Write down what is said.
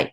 site